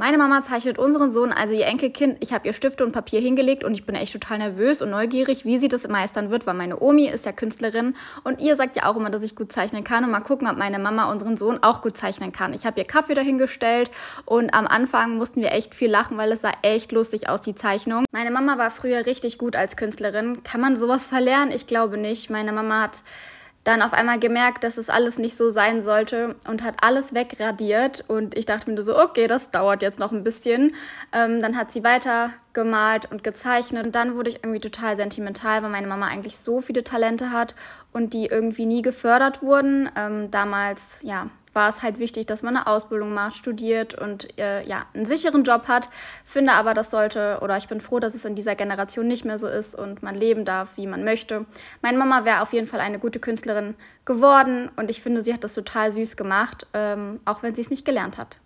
Meine Mama zeichnet unseren Sohn, also ihr Enkelkind. Ich habe ihr Stifte und Papier hingelegt und ich bin echt total nervös und neugierig, wie sie das meistern wird, weil meine Omi ist ja Künstlerin und ihr sagt ja auch immer, dass ich gut zeichnen kann und mal gucken, ob meine Mama unseren Sohn auch gut zeichnen kann. Ich habe ihr Kaffee dahingestellt und am Anfang mussten wir echt viel lachen, weil es sah echt lustig aus, die Zeichnung. Meine Mama war früher richtig gut als Künstlerin. Kann man sowas verlernen? Ich glaube nicht. Meine Mama hat dann auf einmal gemerkt, dass es alles nicht so sein sollte und hat alles wegradiert. Und ich dachte mir so, okay, das dauert jetzt noch ein bisschen. Ähm, dann hat sie weiter gemalt und gezeichnet. Und dann wurde ich irgendwie total sentimental, weil meine Mama eigentlich so viele Talente hat und die irgendwie nie gefördert wurden. Ähm, damals, ja, war es halt wichtig, dass man eine Ausbildung macht, studiert und äh, ja, einen sicheren Job hat. Finde aber, das sollte, oder ich bin froh, dass es in dieser Generation nicht mehr so ist und man leben darf, wie man möchte. Meine Mama wäre auf jeden Fall eine gute Künstlerin geworden und ich finde, sie hat das total süß gemacht, ähm, auch wenn sie es nicht gelernt hat.